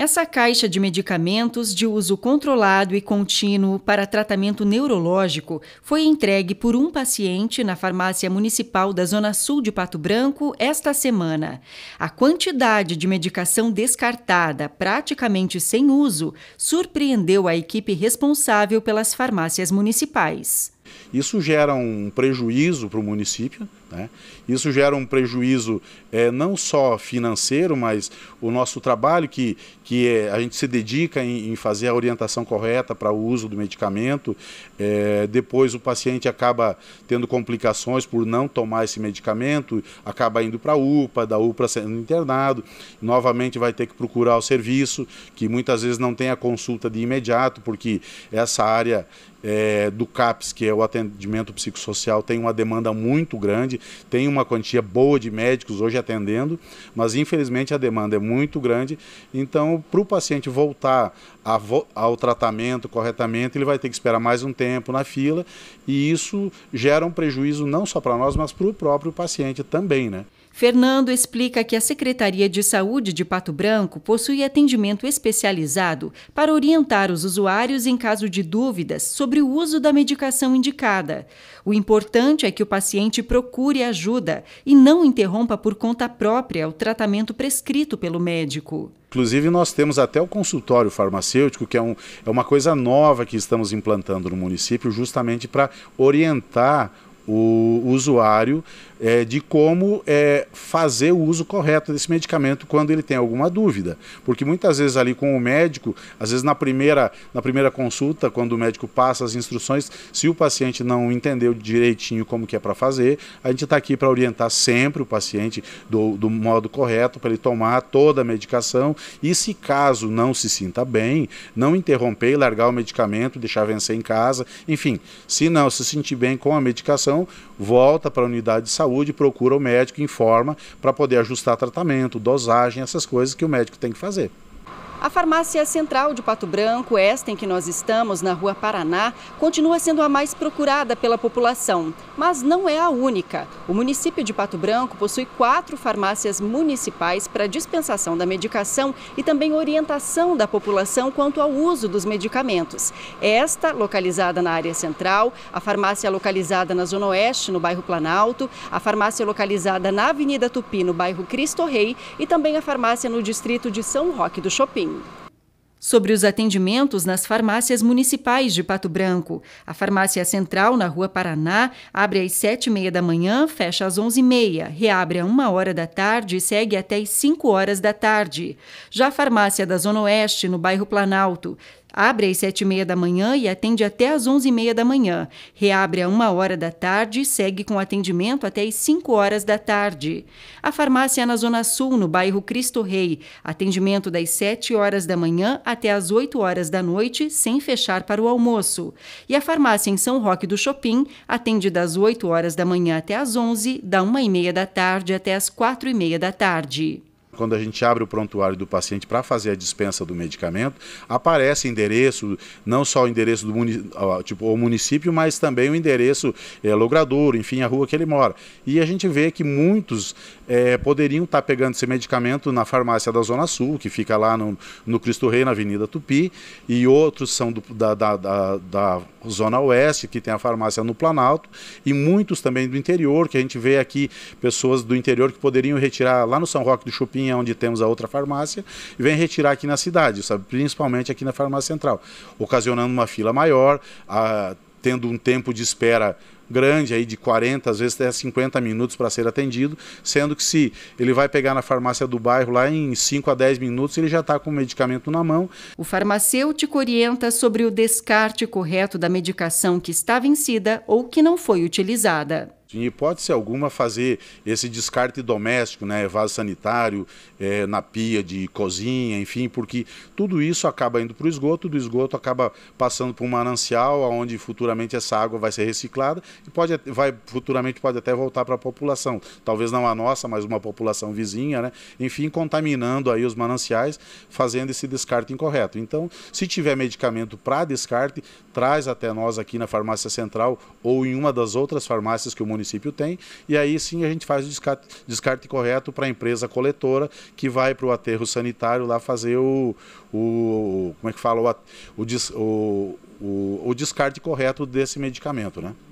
Essa caixa de medicamentos de uso controlado e contínuo para tratamento neurológico foi entregue por um paciente na farmácia municipal da Zona Sul de Pato Branco esta semana. A quantidade de medicação descartada, praticamente sem uso, surpreendeu a equipe responsável pelas farmácias municipais. Isso gera um prejuízo para o município, né? isso gera um prejuízo é, não só financeiro, mas o nosso trabalho que, que é, a gente se dedica em, em fazer a orientação correta para o uso do medicamento, é, depois o paciente acaba tendo complicações por não tomar esse medicamento, acaba indo para a UPA, da UPA sendo internado, novamente vai ter que procurar o serviço, que muitas vezes não tem a consulta de imediato, porque essa área é, do CAPS, que é o atendimento psicossocial tem uma demanda muito grande, tem uma quantia boa de médicos hoje atendendo, mas infelizmente a demanda é muito grande. Então, para o paciente voltar vo ao tratamento corretamente, ele vai ter que esperar mais um tempo na fila e isso gera um prejuízo não só para nós, mas para o próprio paciente também, né? Fernando explica que a Secretaria de Saúde de Pato Branco possui atendimento especializado para orientar os usuários em caso de dúvidas sobre o uso da medicação indicada. O importante é que o paciente procure ajuda e não interrompa por conta própria o tratamento prescrito pelo médico. Inclusive, nós temos até o consultório farmacêutico, que é, um, é uma coisa nova que estamos implantando no município, justamente para orientar o usuário é, de como é, fazer o uso correto desse medicamento quando ele tem alguma dúvida. Porque muitas vezes ali com o médico, às vezes na primeira, na primeira consulta, quando o médico passa as instruções, se o paciente não entendeu direitinho como que é para fazer, a gente está aqui para orientar sempre o paciente do, do modo correto para ele tomar toda a medicação e se caso não se sinta bem, não interromper, largar o medicamento, deixar vencer em casa, enfim, se não se sentir bem com a medicação, volta para a unidade de saúde saúde procura o médico, informa, para poder ajustar tratamento, dosagem, essas coisas que o médico tem que fazer. A farmácia central de Pato Branco, esta em que nós estamos, na Rua Paraná, continua sendo a mais procurada pela população, mas não é a única. O município de Pato Branco possui quatro farmácias municipais para dispensação da medicação e também orientação da população quanto ao uso dos medicamentos. Esta, localizada na área central, a farmácia localizada na Zona Oeste, no bairro Planalto, a farmácia localizada na Avenida Tupi, no bairro Cristo Rei e também a farmácia no distrito de São Roque do Chopin. Sobre os atendimentos nas farmácias municipais de Pato Branco. A farmácia central na Rua Paraná abre às sete e meia da manhã, fecha às onze e meia, reabre a uma hora da tarde e segue até às cinco horas da tarde. Já a farmácia da Zona Oeste, no bairro Planalto, Abre às sete e meia da manhã e atende até às onze e meia da manhã. Reabre a uma hora da tarde e segue com atendimento até às cinco horas da tarde. A farmácia é na Zona Sul, no bairro Cristo Rei. Atendimento das sete horas da manhã até às oito horas da noite, sem fechar para o almoço. E a farmácia em São Roque do Chopin atende das oito horas da manhã até às onze, da uma e meia da tarde até às quatro e meia da tarde quando a gente abre o prontuário do paciente para fazer a dispensa do medicamento, aparece endereço, não só o endereço do município, tipo, o município, mas também o endereço é, logradouro, enfim, a rua que ele mora. E a gente vê que muitos é, poderiam estar tá pegando esse medicamento na farmácia da Zona Sul, que fica lá no, no Cristo Rei, na Avenida Tupi, e outros são do, da, da, da, da Zona Oeste, que tem a farmácia no Planalto, e muitos também do interior, que a gente vê aqui pessoas do interior que poderiam retirar lá no São Roque do Chupim vizinha, onde temos a outra farmácia, e vem retirar aqui na cidade, sabe? principalmente aqui na farmácia central, ocasionando uma fila maior, a, tendo um tempo de espera grande aí de 40, às vezes até 50 minutos para ser atendido, sendo que se ele vai pegar na farmácia do bairro lá em 5 a 10 minutos, ele já está com o medicamento na mão. O farmacêutico orienta sobre o descarte correto da medicação que está vencida ou que não foi utilizada. Em hipótese alguma, fazer esse descarte doméstico, né, vaso sanitário, é, na pia de cozinha, enfim, porque tudo isso acaba indo para o esgoto, do esgoto acaba passando para um manancial, onde futuramente essa água vai ser reciclada e pode, vai, futuramente pode até voltar para a população. Talvez não a nossa, mas uma população vizinha, né? enfim, contaminando aí os mananciais, fazendo esse descarte incorreto. Então, se tiver medicamento para descarte, traz até nós aqui na farmácia central ou em uma das outras farmácias que o município município tem, e aí sim a gente faz o descarte, descarte correto para a empresa coletora, que vai para o aterro sanitário lá fazer o, o como é que fala, o, o, o, o descarte correto desse medicamento, né?